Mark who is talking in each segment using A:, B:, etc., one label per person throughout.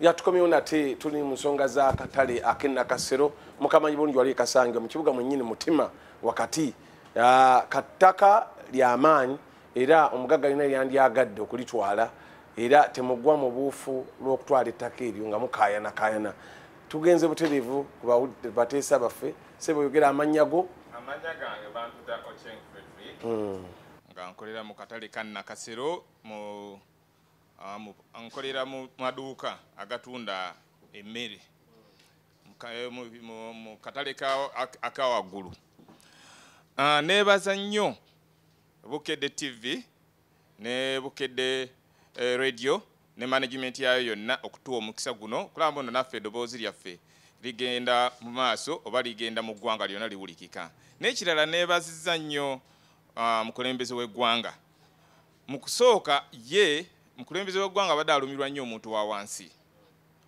A: yatukomyewo nate tuli mu nsonga za katale akenakasero mukamanyi bulungi wali e kasange mukibuga mwenyini mutima wakati kataka lyamaanyi era omugaga lina lyandyagadde okulitwala era temugwa mu buufu lwokutwala ettaka eryo nga mukayanakayana tugenze butereevu kubateesa baffe sebeyogera amanya go hmm.
B: nga nkolera mu katale kannakasero nkolera mu maduuka agatunda emmere eh, mu katale akawaggulu ah, neebaza nnyo bukedde tv ne bukedde eh, radio ne management yayo yonna okutuwa omukisa guno okulaba bono naffe eddoboozi lyaffe ligenda mu maaso oba ligenda mu ggwanga lyonna liwulikika nekirala neebaziza nnyo ah, mukulembeze w'eggwanga mu kusooka ye yeah, mukulembeze wegwanga abadde alumirwa nnyo omuntu wa wansi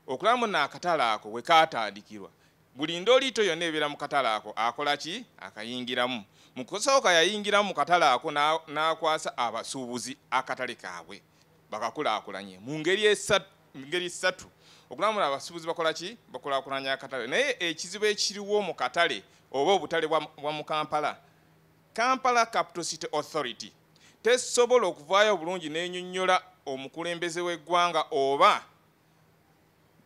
B: okulamu naakatale ako wekatandikirwa buli ndooliito yonna ebeera mu katale ako akola ki akayingiramu mu kusooka yayingiramu mu katale ako n'akwasa abasuubuzi akatale kaabwe bakakulaakulanye mu ngeri ssatu okulamula abasuubuzi bakola ki bakulaakulanya akatale naye ekizibu ekiriwo mu katale oba obutale bwa mu kampala kampala capital city authority tesobola okuvaayo obulungi n'enyonnyola omukulembeze w'eggwanga oba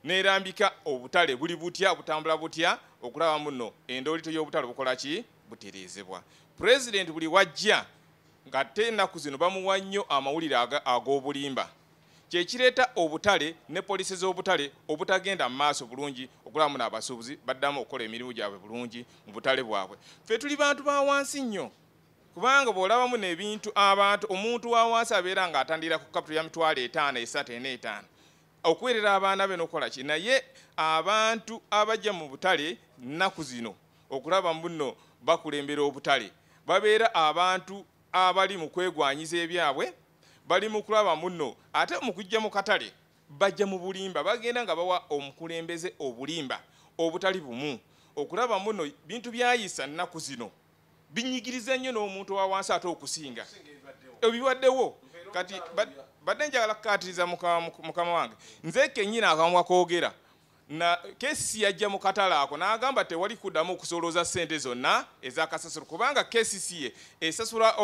B: nerambika obutale buli butya butambula butya okulaba muno endoolito y'obutale bukola ki butereezebwa pulezidenti buli wajja ngate ennaku zino bamuwa nnyo amawulire ag'obulimba kyekireeta obutale ne polisi z'obutale obutagenda mu maaso bulungi okulaba muno abasuubuzi baddamu okukola emirimu gyabwe bulungi mu butale bwabwe fe tuli bantu ba wansi nnyo kubanga bwolabamu nebintu abantu omuntu wawansi abeera nga atandira ku kapito ya mitwalo etaano esatu ena etaano okuwerera abaana be nokukola ki naye abantu abajja mu butale nnaku zino okulaba muno bakulembera obutale babeera abantu abali mu kwegwanyiza ebyabwe bali mu kulaba muno ate mukujja mu katale bajja mu bulimba bagenda nga bawa omukulembeze obulimba obutali bumu okulaba muno bintu byayisa nnaku zino binyigiriza nnyo n'omuntu owawansi ate okusinga ebibaddewo kati badde njagala kukatiriza mukama wange nze kenyini akamwa koogera na kesi yajja mu katale ako n'agamba tewali kuddamu okusolooza sente zonna ezakasasula kubanga kesisiye esasula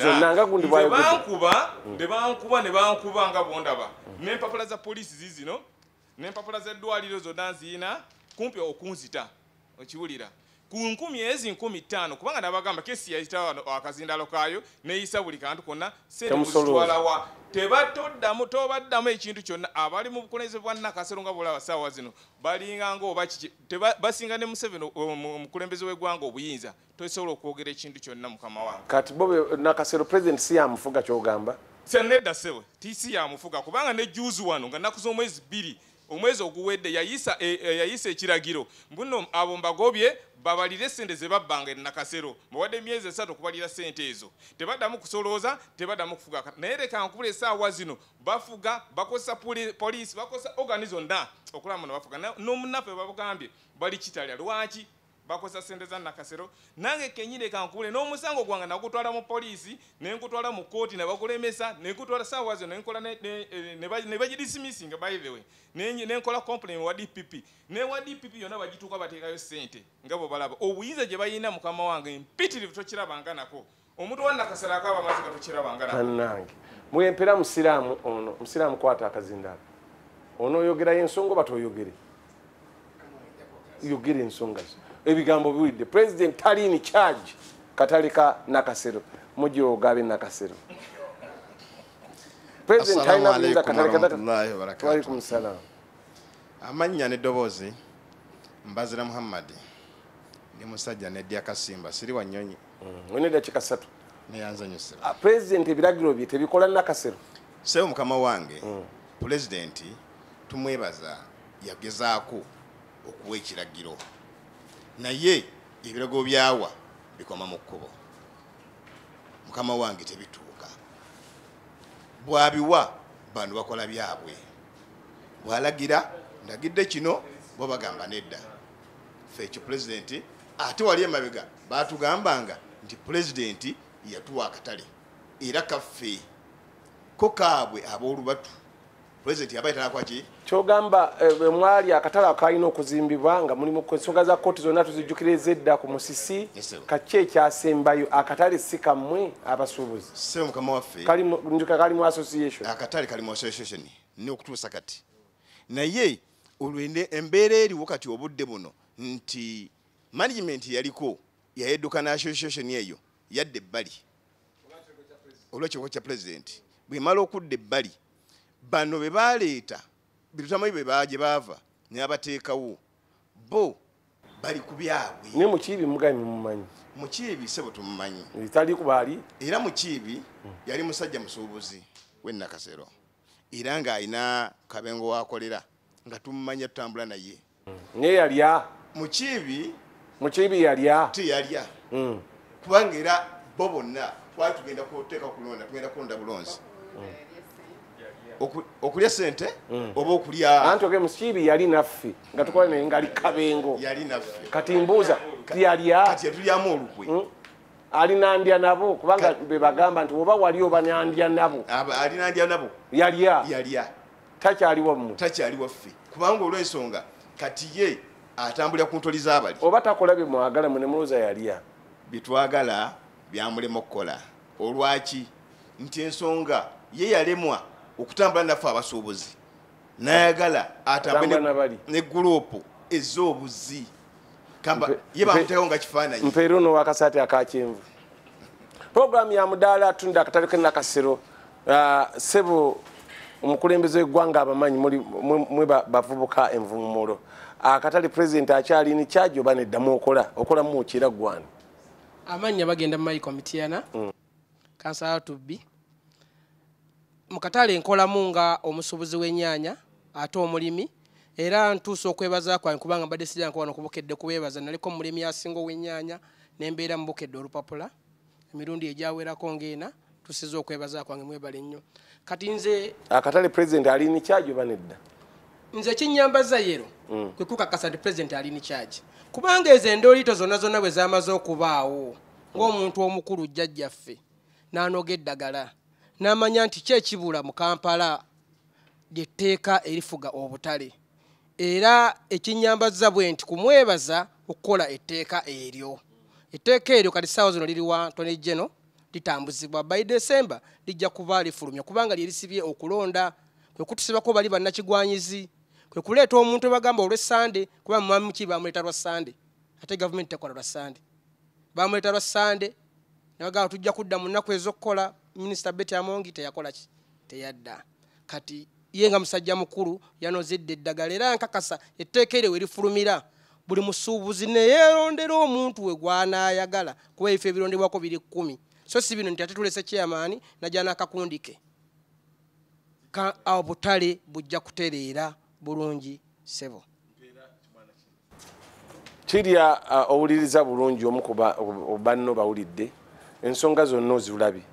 B: ebankuba ne bankuba ne bankuba nga bondaba n'empapula za poliisi zizino n'empapula z'eddwaliro zonna nziina kumpi okunzita okiwulira ku nkumi ezi nkumi ttaano kubanga nabagamba kesi yayita oh, akazindalo kaayo neyisa buli kantu konna seemuzitwalawa tebatoddamu tobaddamu ekintu kyonna abali mu bukulembeze bwa nakasero nga bolaba saawa zino balinganga obakibasinga ne museveni omukulembeze weggwanga obuyinza tosobola okwogera ekintu kyonna mukama wange
A: kati bob nakasero president si yamufuga kyogamba
B: senedda sewe tisi yamufuga kubanga nejuuzi wano nga nnaku z'omwezi bbiri omwezi oguwedde e, e, yayisa ekiragiro mbuno abo mbagobye babalire sente zebabbanga enakasero mbawadde emyezi esatu okubalira sente ezo tebaddamu kusolooza tebaddamu kufuga naye lekankubula esaawa zino bafuga bakozesa poliisi bakozesa oganizo nda okulaba muno bafuga n'omunaffe babugambye bali kitalya lwaki bakosa sente za nakasero nange kenyine kankule n'omusango gwange nagutwala mu poliisi nenkutwala mu kooti nebakulemesa nenkutwala saawa zino nenkola ne eh, bagidisimisinga by the way nenkola complain wa dpp ne wa dpp yonna bagituuka bateekayo sente nga bwe balaba obuyinza gye bayina mukama wange mpitirivu tokirabanga nako omuntu wa nakasero akaba amaziga tokirabanganako
A: mwempera musiraamu ono musiraamu kwata akazindaalo onooyogerayo ensonga oba toyogere yogere ensonga zo ebigambo biwulidde president talini charge katale ka nakasero mujogabe
C: nakasero amanya nedoboozi mbazira muhammad ni musajja nedya kasimba siri wanyonyi mm, nyanzanyusirapresident ah, ebiragiro bye tebikola nakasero sewe mukama wange mm. pulezidenti tumwebaza yagezaako okuwa ekiragiro naye ebirago byawa bikoma mu kkubo mukama wange tebituuka bwabiwa bantu bakola byabwe bwalagira ndagidde kino bwabagamba nedda feekyo pulezidenti ate wali emabega batugambanga nti pulezidenti yatuwa akatale era kaffe ko kaabwe ab'olubatu pulezidenti aba etalakwaki
A: kyogamba emwali eh, akatale akalina okuzimbibwa nga mulimu ensonga za kooti zonna tuzijjukira ezedda ku musisi kaki ekyasembayo akatale si kammwe abasuubuzi
C: sebo mukama waffe njuka kalimu association akatale kalimu association nokutuusa kati naye olwende embeera eriwo kati obudde buno nti management yaliko yayedduka na association eyo yadde ebbali olwekikoko kya pulezidenti bwemala okudda ebbali bano be baleeta birutamayi be baje baava nebateekawo bo bali ku byabwe ne mukiibi mugambye mumanyi mukiibi sebo tumumanyi etali kubaali era mukiibi yali musajja musuubuzi wennakasero era ng'ayina kabengo wakolera nga tumumanyi atutambula naye mm. naye yalya mukiibi mukiibi yalya tiyalya mm. kubanga era bo bonna twali tugenda kuteeka kulonda tugenda kulonda bulonzi mm. okulya sente mm.
A: oba okulya anti oge musibi yali naffe nga
C: tukola naye ngaali kabengo yali
A: naffe kati mbuuza tiyalyakati yatulyamu olukwe hmm? alina ndya nabo kubanga bebagamba
C: nti oba wali oba nandya nabo alina ndya nabo yalya yalya takyaliwa mmwe takyaliwaffe kubanga olwensonga kati ye atambulira ku ntoli z'abali oba takola bye mwagala mwe nemuloza yalya byetwagala byamulema okukola olwaki nti ensonga ye yalemwa okutambula naffe abasuubuzi nayagala atambule negurupu ezobuzi kamba ye bamutayo nga kifaananyi mpeero
A: nowa akasaati akakyenvu
C: programu ya mudaala
A: atunda akatale kenakasiro ah, sebo omukulembeze weggwanga abamanyi mwe bavubuka envumumulo akatale purezidenti akyalini kyajo oba neddamu okola okolamu okiragwani
D: amannya bagenda mumaiko mityana mm. kansala tubbi mukatale nkolamu nga omusubuzi w'ennyaanya ate omulimi era ntuusa okwebaza kwange kubanga mbadde sijja nkwano kubukedde kubeebaza naliko omulimi asinga ow'ennyaanya nembeera mubukedde olupapula emirundi egyawerako ng'ena tusiza okwebaza kwange mwebale nnyo kati nze
A: akatale president alini kyaji oba nedda
D: nze kinyambaza yero mm. kwekukakasa nti president alini kyaji kubanga ezo endooliito zonna zonna bwe zamaze okubaawo mm. ng'omuntu omukulu jjajjaffe n'anoga eddagala n'amanya nti kyekibula mu kampala lyetteeka erifuga obutale era ekinyambaza bwe nti kumwebaza okukola etteeka eryo etteeka eryo kati saawa zino liri wa ntoni geno litambuzibwa by december lijja kuba lifulumya kubanga lyerisibye okulonda kwekutusibako bali bannakigwanyizi kwekuleeta omuntu bagamba olwe sande kuba mwami muki bamuleta lwa sande ate gavumenti tekola lwa sande bamuleta lwa sande nebagamba tujja kudda mu nnaku ez'okukola minister Betty Amongi teyakola ki teyadda kati yenga musajja mukuru yanozedde eddagala era nkakasa etteeka eryo erifulumira buli musuubuzi neyerondera omuntu we gw'anaayagala kuba ebifo ebirondebwako biri kkumi so si bino nti ate tulese kyamaani najana akakundike awo butale bujja kutereera bulungi sebo kirya
A: uh, owuliriza bulungi omukubanno bawulidde ensonga zonna ozirulabye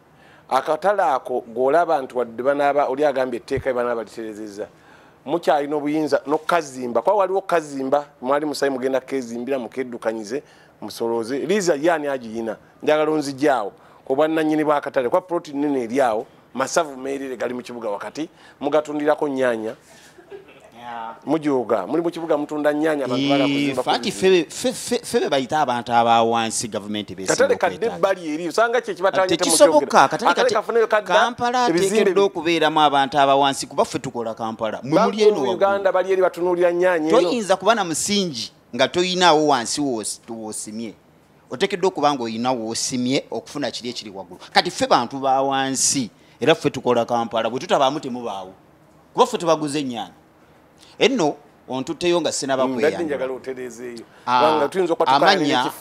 A: akatale ako ng'olaba nti wadde banaaba oli agambye etteeka ebanaaba literezezza mukyalina obuyinza n'okukazimba kuba waliwo okukazimba mwali musayi mugenda kkezimbira mukeddukanyize musolooze liiza yaani agiyina njagala onzijaawo kubwannanyini bwakatale kuba puloti nene eryawo masavu meerere gali mu kibuga wakati mugatundirako nyaanya
E: yeah. mujoga
C: muli
A: mukibuga mutunda nyanya abantu
E: fefe bayita abantu abawansi gavumenti
A: bekisoboka katalekampala tekeddwa
E: okubeeramu abantu abawansi kuba ffe tukola kampala toyinza kuba na musingi nga toyinaawo wansi wosimye otekeddwa okuba nga oyina woosimye okufuna kiri ekiri waggulu kati ffe bantu bawansi era ffe tukola kampala bwe tutabaamu temubaawo kuba ffe tubaguza ennyanya enno ontutteyo nga sinabakweyaamanya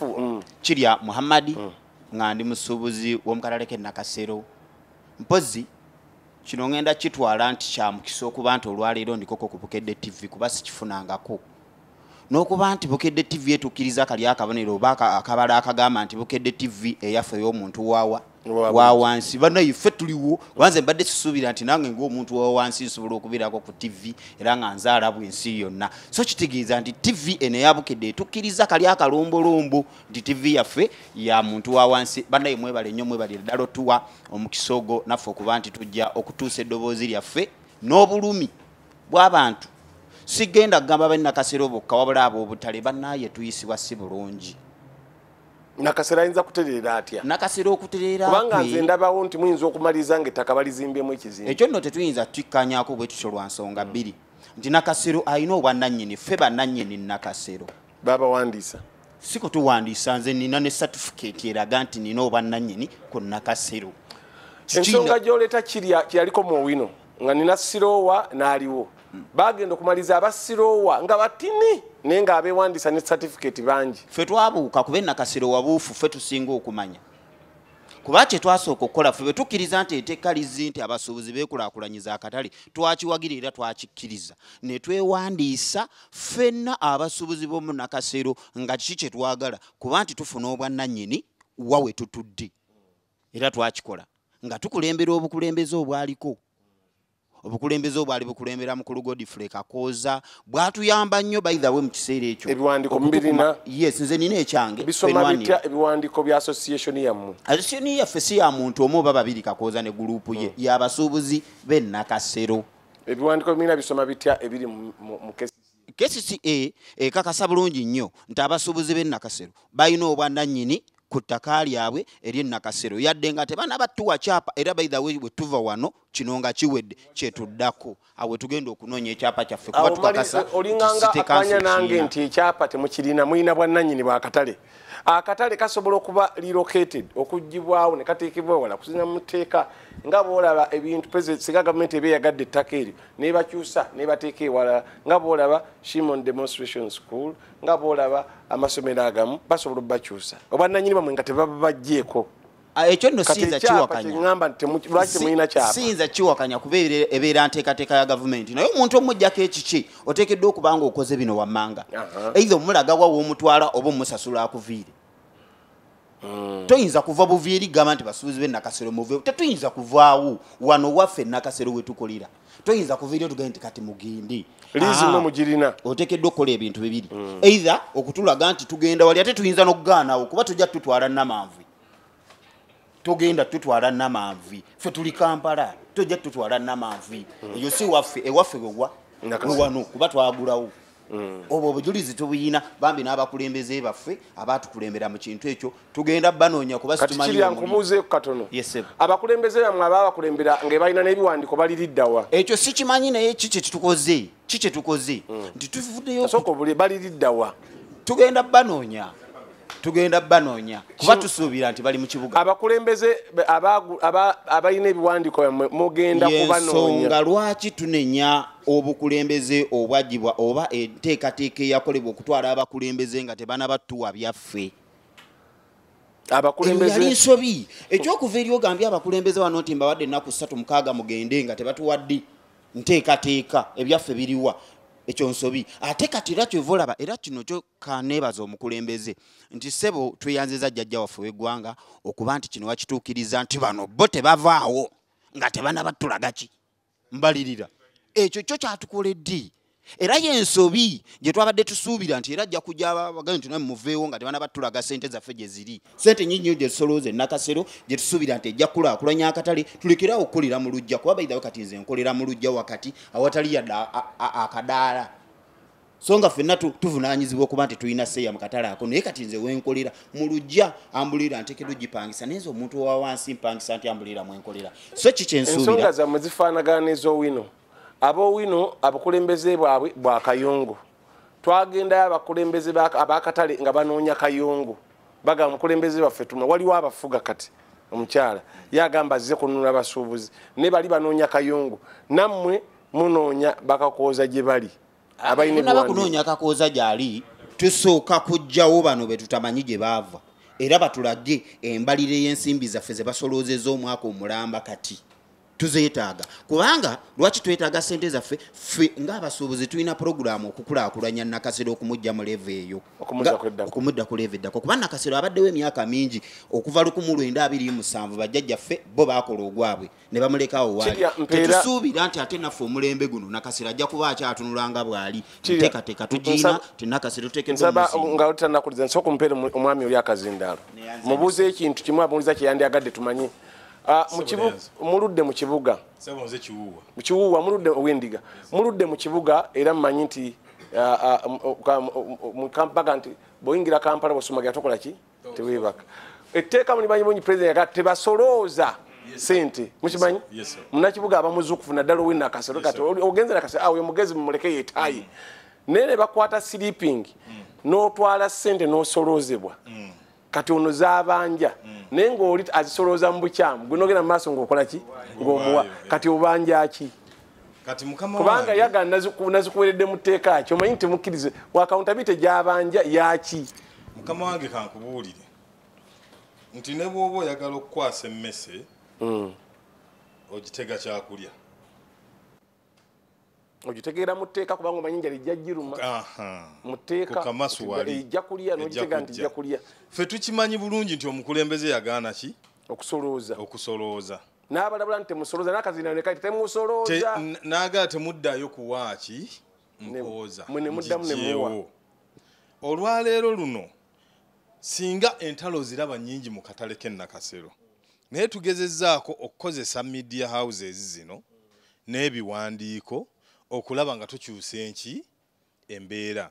E: mm, ah, mm. kirya muhammadi mm. nga ndi musuubuzi womukalale ke nakasero mpozi kino ŋenda kitwala nti kyamukisa okuba nti olwaleero ndikoko ku bukedde tv kuba sikifunangako n'okuba nti bukedde tv etuukiriza kali akabonero oba akabala akagamba nti bukedde tv eyaffe ey'omuntu waawa wawansi banaye ffe tuliwo banze mbadde sisuubira nti nange ngaomuntu wawansi nsobola okubeerako ku tivi era nga nzaalabu ensi yonna so kitegeeza nti tivi eno eyabukedde etukkiriza kali akalombolombo nti tivi yaffe ya muntu wawansi banaye mwebale nnyo mwebalira ddala otuwa omukisogo naffe okuba nti tujja okutuusa eddoboozi lyaffe n'obulumi bw'abantu sigenda kugamba bainakasero bokka wabula abo obutale banaye tuyisibwa si bulungi nakasera ayinza kutereera atya nakasera okutereera kubanga nze
A: ndabawo nti muyinza okumaliza nga ettaka balizimbyemu ekizimbe ekyo
E: nno tetuyinza tukkanyako bwe tutyo lwa nsonga hmm. bbiri nti nakasero alina obwannannyini ffe bannannyini nakasero babawandiisa si kutuwandiisa nze nina ne satifikaeti eraga nti nina obwannannyini ku nakasero ensonga
A: gyoleeta kirya kyeyaliko muwino nga nina sirowa naaliwo hmm.
E: bagenda okumaliza abasirowa nga batini naye ngaabewandisa ne satifikati bangi ffe twabuuka kuba enakasiro wabuufu ffe tusinga okumanya kuba kyetwasooka okukola ffe bwe tukkiriza nti etekka lizzi nti abasuubuzi beekulaakulanyiza akatale twakiwagira era twakikkiriza ne twewandiisa ffenna abasuubuzi b'omu nakasero nga kiki kye twagala kuba nti tufuna obwannannyini wa we tutudde era twakikola nga tukulembera obukulembeze obwaliko obukulembeze obwali bukulembera mukulu godfrey kakoza bwatuyamba nnyo baithawe mu kiseera ekyo ebiwandiko mbirina yes nze nina ekyange bisomabitya
A: ebiwandiiko bya asociation yammu
E: asociation yaffe si ya muntu omu oba babiri kakoza ne gurupu ye hmm. yabasuubuzi b'ennakasero ebiwandiiko birina bisoma bitya ebiri mukesi kcca ekakasa eh, eh, bulungi nnyo nti abasuubuzi b'ennakasero balina obwa nannyini ku ttaka lyabwe eryenakasero yadde nga tebaana battuwa kyapa era baithawe bwetuva wano kino nga kiwedde kyetuddako awe tugenda okunoonya ekyapa kyaffe kubatukakasa olinganga akanya nange nti ekyapa temukirina mulina bwa nannyini bwakatale
A: akatale kasobola okuba relocated okujibwawo nekatekebwa wala kusinga muteeka nga bolaba ebintu presidentsiga gavumenti ebyeyagadde ettaka eryo nebakyusa nebateeka ewala nga bolaba shimon demonstration school nga bolaba amasomero agamu basobola okubakyusa obwananyini bamwe nga tebaba bajjeeko
E: Ah, ekyo nno siyinza
A: kiwakanyasiyinza
E: kiwakanya kubeera ebeera nteekateeka ya gavumenti naye omuntu omwejjako ekiki oteekeddwa okuba nga okoze bino wammanga eitha omulagawa woomutwala oba omusasula akuviire hmm. toyinza kuva buviiri gamba nti basuubuzi benakasero muve tetuyinza kuvaawo wano waffe enakasero wetukolera toyinza kuviiri otugae nti kati mugindi lizimugirina otekeddwa okukola ebintu bibiri hmm. eitha okutulaga nti tugenda wali ate tuyinza nokugaanawo kuba tujja tutwala namanvu togenda tutwala namanvi ffe tuli kampala tojja tutwala namanvi mm. eyo si waffe ewaffe wewa wano kuba twagulawo mm. obwo obujulizi tubuyina bambi n'abakulembeze baffe abatukulembera mu kintu ekyo tugenda banoonya kubakimanyinkubuuzeeko
A: katono abakulembeze bamwe ababakulembera ngaebalina n'ebiwandiko baliriddawa
E: ekyo si kimanyi naye kikyetukoze kikyetukoze mm. nti tuvuddeyo baliriddawa tugenda banoonya tugenda banoonya kuba tusuubira nti bali mu kibuga abakulembeze
A: abalina ebiwandiiko yamwe mugenda kubanoonyaensonga
E: lwaki tunenya obukulembeze obwagibwa oba enteekateeka eyakolebwa okutwala abakulembeze nga tebanabatuwa byaffe yali nsobi ekyokuva eri ogambye abakulembeze wano nti mbawadde ennaku 3 mukaaga mugende nga tebatuwadde nteekateeka ebyaffe biriwa ekyo nsobi ate kati era kyova olaba era kino kyokaneebaza omukulembeze nti sebo tweyanzeza jjajja waffe w'eggwanga okuba nti kino wakituukiriza nti bano bo tebavaawo nga tebanabatulaga ki mbalirira ekyo kyo kyatukola eddi era yensobi gyetwabadde tusuubira nti era ajja kuja bagae nti nae muveewo nga tebana batulaga sente zaffe gyeziri sente nyinyio gyetusolooza enakasero gyetusuubira nti ejja kulaakulanya akatale tulekerawo okukolera mu lujja kuba bayizawo kati nze nkolera mu lujja wakati awatali yadde akadaala so nga ffenna tuvunanyizibwa okuba nti tulina seeya mu katale ako naye kati nze wenkolera mu lujja ambulira ntekedwa gipangisa naye nze omuntu owawansi mpangisa nti ambulira mwenkolera so kikyensubiraensonga
A: zamwe zifaanagana n'ezowino abowino abakulembeze bwabwe bwa kayungu twagendayo abakulembeze abakatale nga banoonya kayungu baga mukulembeze baffe tuna waliwo abafuga kati omukyala yagamba azize kununula basuubuzi ne bali banoonya kayungu nammwe munoonya bakakooza gye
E: bali abainabakunoonya kakooza gyali tusooka kujjawo bano betutamanyi gye baava era batulage embalire y'ensimbi zaffe zebasoloozeza omwaka omulamba kati tuzeetaaga kubanga lwaki twetaaga sente zaffe ffe ngaabasuubuzi tulina progulamu okukulaakulanya nakasero okumujja mu leve eyo okumudda ku leve eddako kuba nakasero abaddewo emyaka mingi okuva 1927 bajjajjaffe bo baakola ogwabwe ne bamulekawo waalitetusuubira nti ate naffe omulembe guno nakasero ajja kuba akyatunulanga bwali teekateeka tugiina tinakasero tekeaotanakulia nsooka omupeera
A: omwami oli akazindaalo mubuuza ekintu kimu abuuliza kyeyandyagadde tumanye Ah, mulude mu kibuga
F: mu
A: kiwuwa mulude owendiga mulude mu kibuga era mmanyi nti ah, ah, mpaka nti bwoyingira kampala bwosumagira tokola ki tewebaka etteeka mulibanyi bungi president yaga tebasolooza sente mukimanyi munakibuga abamuzukufuna ddala owena akasero katiogenze nakasoyo mugezi mumuleke yeetaayi mm. naye ne bakwata sleeping mm. n'otwala sente n'osoloozebwa mm. katono zabanja mm. naye ngaoli azisolooza mu bukyamu gwenogenda mumaaso ngaokolaki ngaomuwa kati obanja ki
F: kubanga yaga
A: nazikuweredde mu tteeka ki omanyi nti mukkirize wakauntabite gyabanja yaki mukama wange
F: kankubuulire nti ne bwoba oyagala okukwasa emmese mm. ogitega kyakulya ogitegeera mu
A: tteeka kubanga omanyi njala ejja giruma
F: mu tteekaejja kulya nogitega nti ejja kulya fe tukimanyi bulungi nti omukulembeze yagaana ki okusolooza okusolooza
A: n'abalabula nti temusolooza nakazindao nekai temusolooza
F: n'agala temuddayo kuwaaki mukooza nemuddamu nemuwa olwaleero luno singa entalo oziraba nyingi mu katale k'ennakasero naye tugezezzaako okukozesa media house ezi zino n'ebiwandiiko okulaba nga tukyusa enki embeera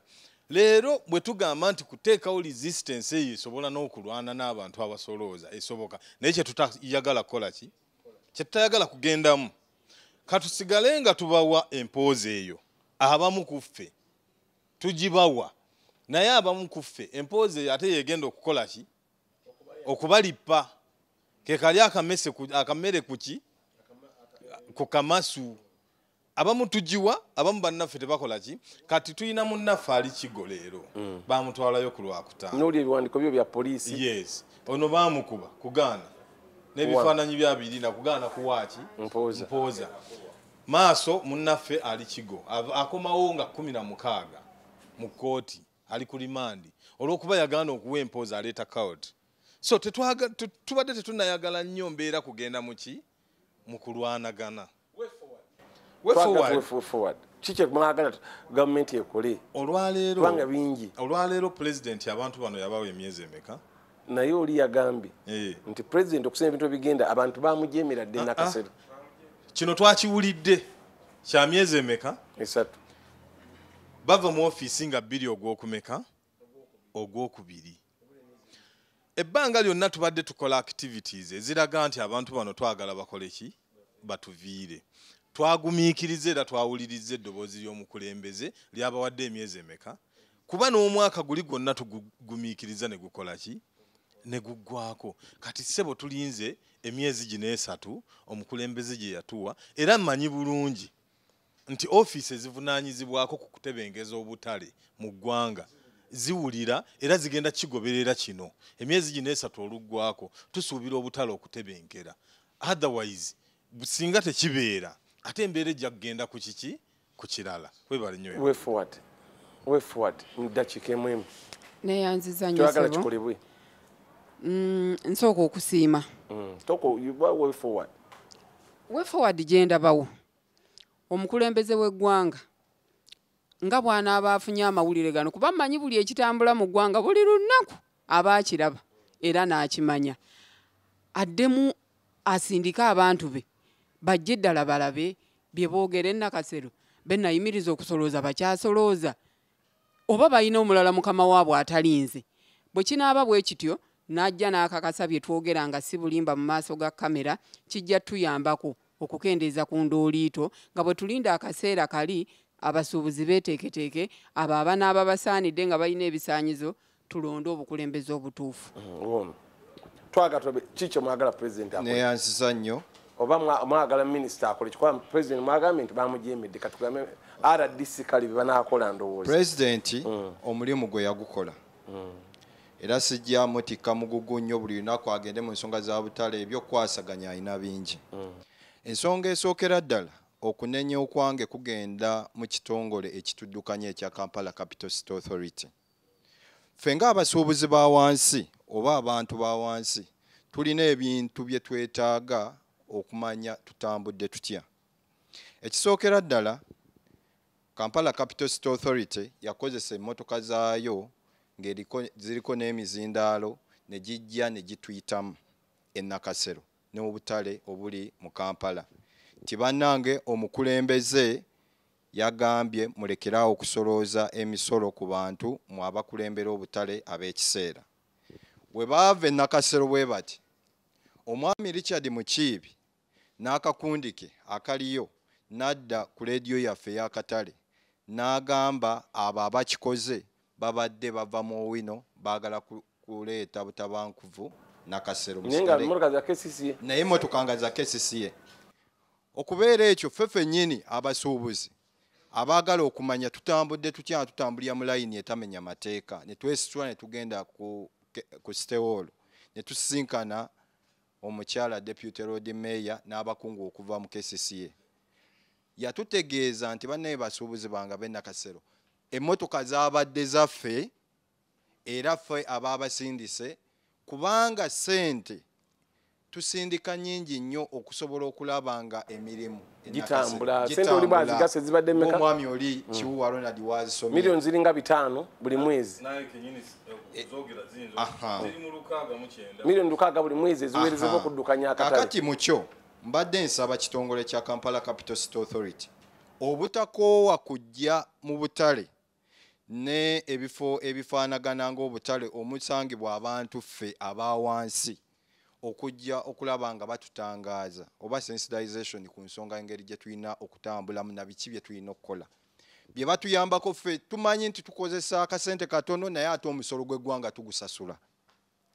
F: leero bwe tugamba nti kuteekawo resistance eyo esobola n'okulwana n'abantu abasolooza esoboka naye kyetutayagala kukola ki kyetutayagala kugendamu katusigale nga tubawa empooza eyo abamu ku ffe tugibawa naye abamu ku ffe empooza eyo ate yegenda okukola ki okubalippa ke kali akamere ku ki ku kamasu abamu tujiwa abamu bannaffe tebakolaki kati tulina munnaffe ali kigo leero mm. bamutwalayo ku lwakutanoli ebiwandiko byo bya poliisi yes ono bamukuba kugaana
G: n'ebifaananyi
F: byabiri nakugaana kuwaaki mpooza maaso munnaffe ali kigo akomawo nga kumi na mukaaga mu kkooti ali ku limandi olw'okuba yagaana okuwa empooza aleeta kaod so tubadde tetunayagala nnyo mbeera kugenda mu ki mu kulwanagana forward kiki mwagala government ekole olwalero wanga bingi olwalero president abantu bano yabawe emyezi emeka
A: naye oli yagambye eh. nti president okusema ebintu ebigenda abantu bamujemera dde
F: ah, ah. nakasero kino twakiwulidde kya myezi emeka esatu bava mu ofiisi nga bbiri ogwokumeka ogwokubiri ebbanga lyonna tubadde tukola activities eziraga nti abantu bano twagala bakole ki batuviire twagumiikiriza era twawulirizza eddoboozi ly'omukulembeze lyabawadde emyezi emeka kuba n'omwaka guli gwonna tugugumiikiriza ne gukola ki ne guggwako kati ssebo tulinze emyezi gino esatu omukulembeze gye yatuwa era mmanyi bulungi nti ofiisi ezivunaanyizibwako ku kutebengeza obutale mu ggwanga ziwulira era zigenda kigoberera kino emyezi gino esatu oluggwako tusuubira obutale okutebenkera otherwise singa tekibeera ate embeera ejja kugenda ku kiki ku kirala webale nyo mudakikaemuemu
E: neyanziza nyoagala kikolebwe mm, nsooka okusiima mm. wefoward gyendabawo omukulembeze w'eggwanga nga bwanaaba afunye amawulire gano kuba mmanyi buli ekitambula mu ggwanga buli lunaku aba akiraba era n'akimanya addemu asindike abantu be bajje ddala balabe bye boogera enakasero be nayimiriza okusolooza bakyasolooza oba balina omulala mukama waabwe atalinze bwe kinaaba bwe kityo n'ajja n'akakasa bye twogera nga si bulimba mu maaso ga kamera kijja tuyambako okukendeeza ku ndooliito nga bwe tulinda akaseera kali abasuubuzi beeteeketeeke abo abanaaba basaanidde nga balina ebisaanyizo tulonde obukulembeze obutuufu
G: mm, twagatobe kikyo mwagala pulezidentineyansisa nnyo
A: oba mwagala minisita akole kikuba president mwagambye nti bamujemedde katugambe rdc kali bebanakola ndowooza
G: presidenti mm. omulimu gwe yagukola mm. era sijja mutikka mugugu nnyo buli lunaku agende mu nsonga za butale ebyokwasaganya alina bingi mm. ensonga esookera ddala okunenya okwange kugenda mu kitongole ekituddukanya ekya kampala capital city authority ffe ngaabasuubuzi ba wansi oba abantu ba wansi tulina ebintu bye twetaaga okumanya tutambudde tutya ekisookera ddala kampala capital city authority yakozesa emmotoka zaayo ngziriko n'emizindaalo negijja negituyitamu enakasero n'obutale obuli mu kampala tibannange omukulembeze yagambye mulekeraawo okusolooza emisolo ku bantu mw abakulembera obutale ab'ekiseera bwe baava enakasero bwe bati omwami richard mukiibi n'akakundi ke akaliyo n'adda ku leediyo yaffe eyakatale n'agamba abo abakikoze babadde bava mu owino baagala kuleeta butabankuvu nakaseronaye motoka nga za kcca okubeera ekyo ffeffennyini abasuubuzi abaagala okumanya tutambudde tutya tutambulira mu layini etamenya mateeka netwesitula netugenda ku, ku stewolo netusinkana omukyala deputy road mayor n'abakungu okuva mu KCCA yatutegeeza nti banaye basuubuzi banga be nakasero emmotoka zaabadde zaffe era ffe abaabasindise kubanga sente tusindika nyingi nnyo okusobola okulaba nga emirimu gitambula sente oli bwazigase zibadde mekaomwami oli hmm. kiwuwa ronald wazisome milion ziringa bitaano buli
A: mwezi
F: eh, eh,
A: milioni lukaaga buli
G: mwezi eziwerezebwa okuddukanya akatakati mukyo mbadde nsaba kitongole kya kampala capital city authority obutakoowa kujja mu butale ne ebifo ebifaanagana ngaobutale omusangibwa abantu ffe abawansi okujja okulaba nga batutangaza oba sensitization ku nsonga engeri gye tulina okutambulamu na biki bye tulina okukola bye batuyambako ffe tumanyi nti tukozesa akasente katono naye ate omusolo gw'eggwanga tugusasula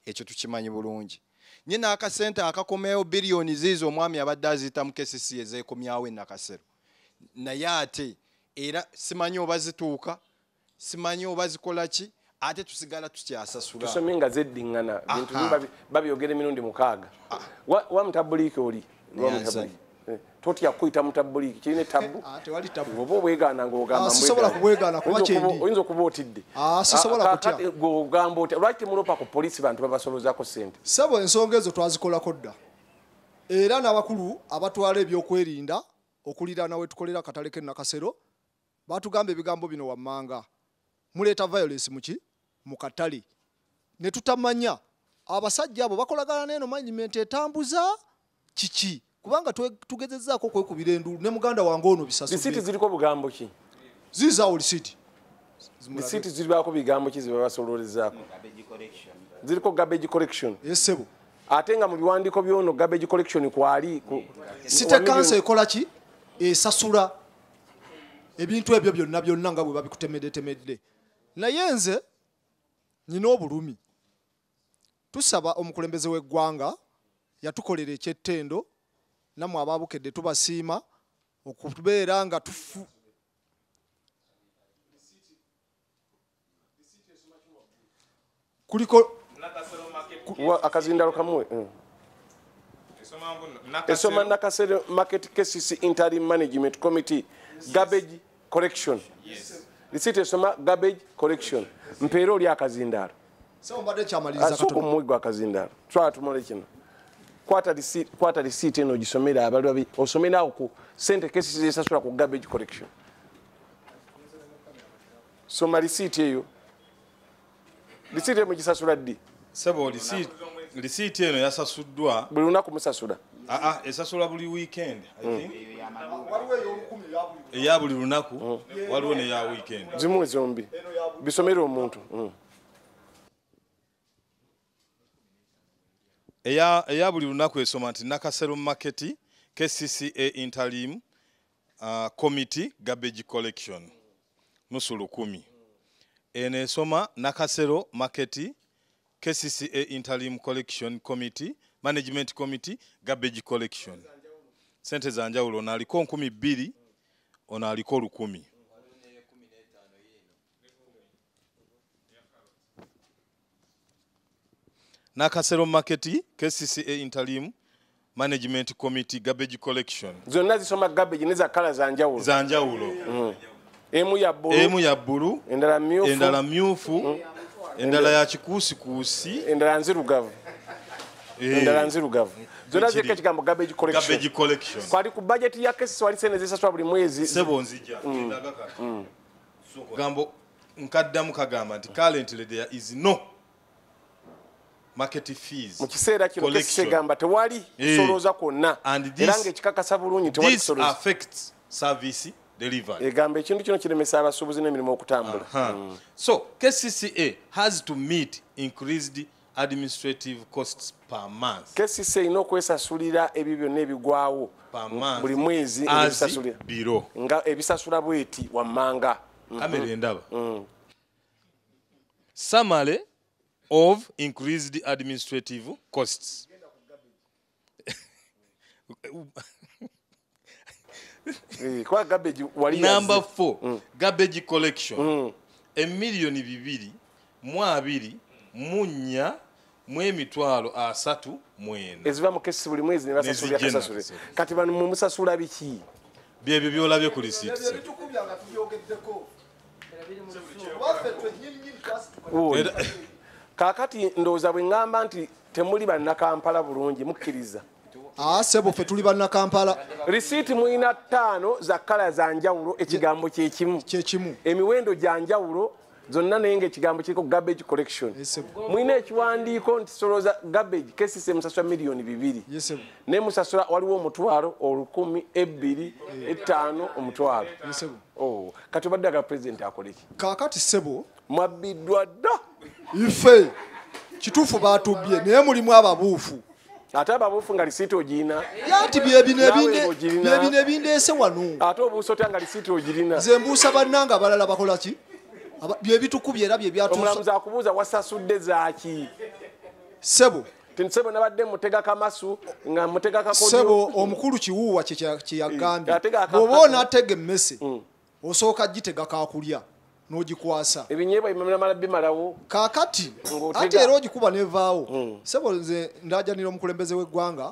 G: ekyo tukimanyi bulungi nye n'akasente akakomeewo biliyoni ziizo omwami abadde aziyita mu kesisi ezeekomyawo enakasero naye ate era simanyi oba zituuka simanyi oba zikola ki ate tusigala tukyasasula tusome nga
A: zeddiŋŋana bintu babyogera emirundi mukaaga ah. wamutabuliiki oli eh, totya kukuyita mutabuliiki kirina etabu ah, oba obwegaana ngaoyinza ah,
H: okuba otidde
A: gogamba oti lwaki temulopa ku polisi bantu babasobozako sente
H: sebo ensonga ezo twazikolako dda era n'abakulu abatwala ebyokwerinda okuliranawe tukolera katale k'enakasero batugamba ebigambo bino wammanga muleta violence muki mukatali netutamanya abasajja abo bakolagana neno management etambuza kiki kubanga tugezezaako kwekubira enduulu ne muganda wange ono bisasuliisiti ziriko bugambo ki ziza uli siti esiti
A: ziribako bigambo ki zibabasololezaako ziriko gabage collection esebo ate nga mu biwandiiko byono gabage collection kwali
G: site kanso
H: ekola ki esasula ebintu ebyo byonna byonna nga bwe babikutemeddetemedde naye nze nina obulumi tusaba omukulembeze w'eggwanga yatukolera ekyettendo nammwe ababukedde tubasiima okubeera nga tufu kuliko
A: akazindalo kamu mm. esoma nakasere market cases interim management committee garbage correction yes. lisiti esoma garbage collection mpeera oli
H: akazindaalosooka
A: omumwe gwa akazindaalo twala tumale kino kwata lisiti eno ogisomere abali babi osomereawo ku sente kesi zesasula ku garbage collection
F: soma lisiti eyo lisiti emugisasula ddi sebo lisiti eno yasasuddwa buli lunaku musasula ah, ah, esasula buli weekend I mm.
E: think. Mm.
F: Eya buli lunaku mm. waliwo neya weekend. Zimu zombi. Bisomere omuntu. Mm. Eya eya buli lunaku esoma nti nakaseru market KCCA interim uh, committee garbage collection. Nusulu kumi. Eno esoma nakasero market KCCA interim collection committee management committee garbage collection sente za njawulo ono aliko nkumi bbiri ono aliko lukumi nakasero maketi kcca interim management committee garbage collection
A: zonna zisoma gabage ne zakala zanjawulo zanjawulo
F: mm. emu ya bbulu
A: endala myufu mm.
F: endala ya kikuusikuusi
A: endala nzirugavu
E: Eh. endala nzirugavu zonna zika ekigambo gabage collection
F: kwali ku bageti yake siwali sente zisasula buli mwezi
A: mm.
E: mm.
F: gambo nkaddamu kagamba nti current leader is no market fees mukiseera kino kesegamba
A: tewali eh. soloza
F: kwonna era ngaekikakasa bulungi
A: egamba ekintu kino kiremesa abasuubuzi n'emirimu okutambula mm.
F: so kcca has to meet increased administrative costs per month.
A: Kesi se ino kwesa sulira ebi byonne bigwawo. Per month. Buli mwezi ebisa
F: sulira. Biro. Nga ebisa sulira bweti wa manga. Mhm. Kamera endaba. Mm. Samale of increased administrative costs.
A: Eh, kwa garbage wali number 4
F: mhm. garbage collection mm. emilioni bibiri mwa abiri munya mm. mwemitwalo asatu mwena eziva mu kesi buli mwezi nebasasulyakasasule kati bano mwemusasula biki byebyo byolabye ku
A: lisiti kakati ndowooza bwe ŋŋamba nti temuli bannakampala bulungi mukkiriza
H: asebo ah, fe tuli bannakampala
A: risiiti muyina ttaano za kkala zanjawulo ekigambo kyekimu kyekimu emiwendo gyanjawulo zonna naye ngaekigambo kiriko garbage collection mulina ekiwandiiko nti sooloza garbage kesise musasula miliyoni bibiri naye musasula waliwo omutwalo olukumi ebbiri etaano omutwalo oh, kati obadde agala purezidenti akoleki kakati sebo mwabbiddwa dda ife kituufu
H: batubye naye mulimu ababuufu ate
A: ababuufu nga lisiiti ogirina yanti byebino
H: ebindeese wano ate obuusa otya nga lisiiti ogirina nze mbuusa bannanga balala bakolaki byebitukubye era byebyatomulamuzi akubuuza wasasudde zaki
A: sebo tinsebo nabadde mutega kamasu nga mutega kakosebo
H: omukulu kiwuuwa kyeyagambye mm, oba onaatega emmese mm. osooka gitega kakulya n'ogikwasa ebinyeebwa bimamala bimalawo kaakati ate era ogikuba nevaawo mm. sebo nze ndajanira omukulembeze w'eggwanga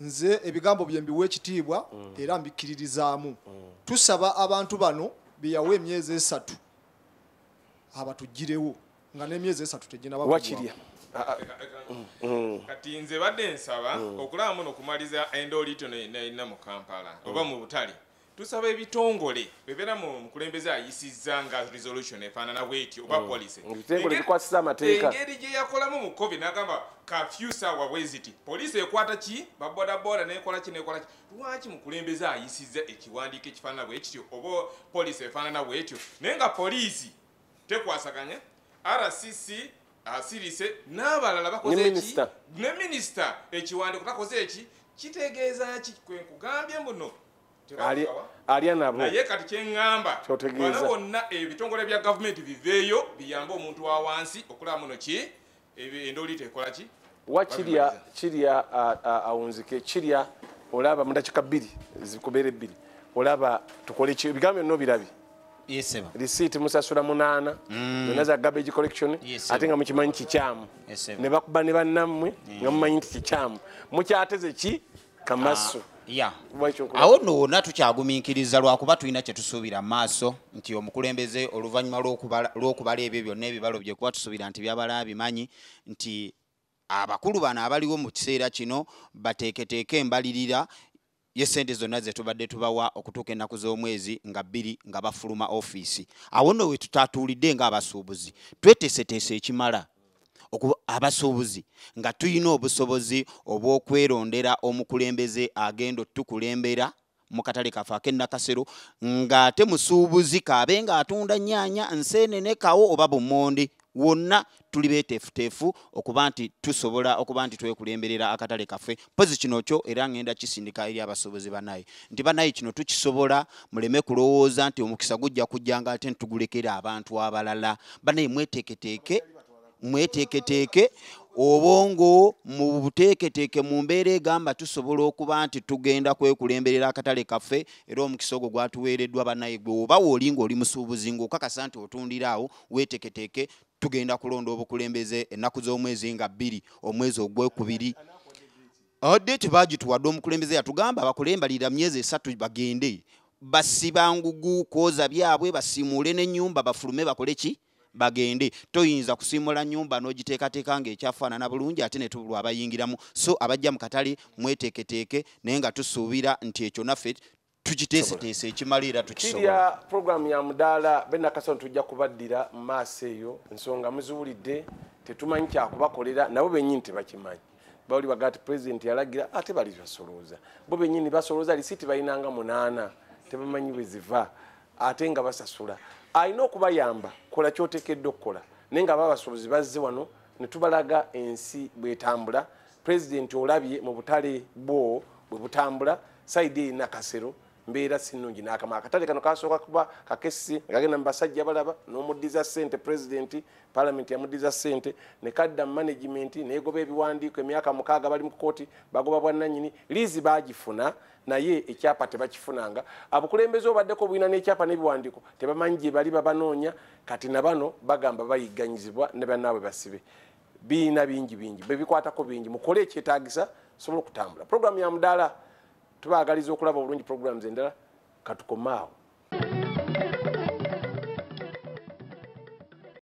H: nze ebigambo byembiwa ekitiibwa era mbikiririzaamu tusaba abantu bano beyawa emyezi esatu abatugirewo nga n'emyezi esatu tegina bawakirya
B: ah, ah, ah, mm. mm. kati nze badde nsaba mm. okulaba muno okumaliza endooli tono yenayina mu kampala oba mu butale tusaba ebitongole bebeera mu mukulembeze ayisizza nga resolution efaanana bwetyo oba polisiengeri gye yakolamu mu covid nagamba kafusa wabweziti polisi ekwata ki babodaboda nekola ki nekola ki lwaki mukulembeze ayisizza ekiwandiiko ekifaanana bwekityo oba polisi efaanana bwetyo naye nga polisi tekwasaganya rcc asirise n'abalala bakoene minisita ekiwandiko takoze eki kitegeeza ki kwenkugambye muno naye kati kyeŋŋamba ana wonna ebitongole bya gavumenti biveeyo biyambe omuntu wa wansi okulaba muno ki endoliita ekola ki
A: wakirya kirya awunzike kirya olaba mudakika bbiri zikubeera ebbiri olaba tukole ki ebigambo byonna obirabi yes, receipt musasula munana mm. naza garbage collection yes, ate nga mukimanyi kikyamu yes, ne bakuba ne bannammwe mm. nga mumanyi nti kikyamu mukyateze ki kamaso ah. awo
E: noona tukyagumiikiriza lwakuba tulina kyetusuubira maaso nti omukulembeze oluvanyuma lwokubala ebyo byonna ebibalo byekuba tusuubira nti byabalaa bimanyi nti abakulu bano abaliwo mu kiseera kino bateeketeeke embalirira ye ssente zonna ze tubadde tubawa okutuuka ennaku z'omwezi nga bbiri nga bafuluma ofiisi awo nno we tutatuulidde ng'abasuubuzi tweteeseteese ekimala abasuubuzi nga tulina obusobozi obw'okwerondera omukulembeze agenda otukulembera mu katale kafe akennakasero ng'ate musuubuzi kaabe ng'atunda nyaanya nseenene kawo oba bumondi wonna tuli beteefuteefu okuba nti tusobola okuba nti twekulemberera akatale kaffe mpozi kino kyo era ngenda kisindika eri abasobozi banaye nti banaye kino tukisobola muleme kulowooza nti omukisa gujja kujjanga ate ntugulekera abantu abalala banaye mweteeketeeke mweteeketeeke obwongo mu buteeketeeke mu mbeera egamba tusobola okuba nti tugenda kwekulemberera akatale kaffe era omukisa ogwo gwatuweereddwa bannayigwe obawa oli nga oli musuubuzi ngaokakasa nti otundiraawo weeteketeeke tugenda kulonda obukulembeze ennaku z'omwezi nga bbiri omwezi ogwekubiri adeti bagituwadde omukulembeze yatugamba bakulembalira myezi esatu bagende basibangugu kwoza byabwe basimuule n'ennyumba bafulume bakole ki bagende toyinza kusimula nyumba n'ogiteekateeka ng'ekyafaanana bulungi ate ne tubulwa abayingiramu so abajja mu katale mweteeketeeke naye nga tusuubira nti ekyo naffe tukiteeseteese ekimalira tukisoboa
A: programu ya mudaala benakasano tujja kubaddira mu maaso eyo ensonga muziwulidde tetumanyi kyakubakolera nabo benyini tebakimanyi bawuli bagaa ti purezidenti yalagira ate bali basolooza bo benyini basolooza lisiiti balinanga munaana tebamanyi bwe ziva ate nga basasula alina okubayamba kola kyotekedde okukola naye nga babasobozi bazze wano netubalaga ensi bwetambula pulezidenti olabye mu butale bwo bwe butambula saidi erina kasero mbeera sinungi nakama akatale kano kasooka kuba kakesi gagenda mubasajja balaba nomudiza sente presidenti palament yamudiza sente nekadda mumanagement negoba ebiwandiiko emyaka mukaaga bali mukoti bagoba bwananyini liizi bagifuna naye ekyapa tebakifunanga abukulembeze obaddeko bwina nekyapa nebiwandiiko tebamanyi gyebali babanoonya kati nabano bagamba bayiganyizibwa nebanaabwe basibe biina bingi bingi bebikwatako bingi mukole ekyetagisa sobola okutambula puroguramu ya mudaala tubaagaliza okulaba obulungi programs endala katukomaawo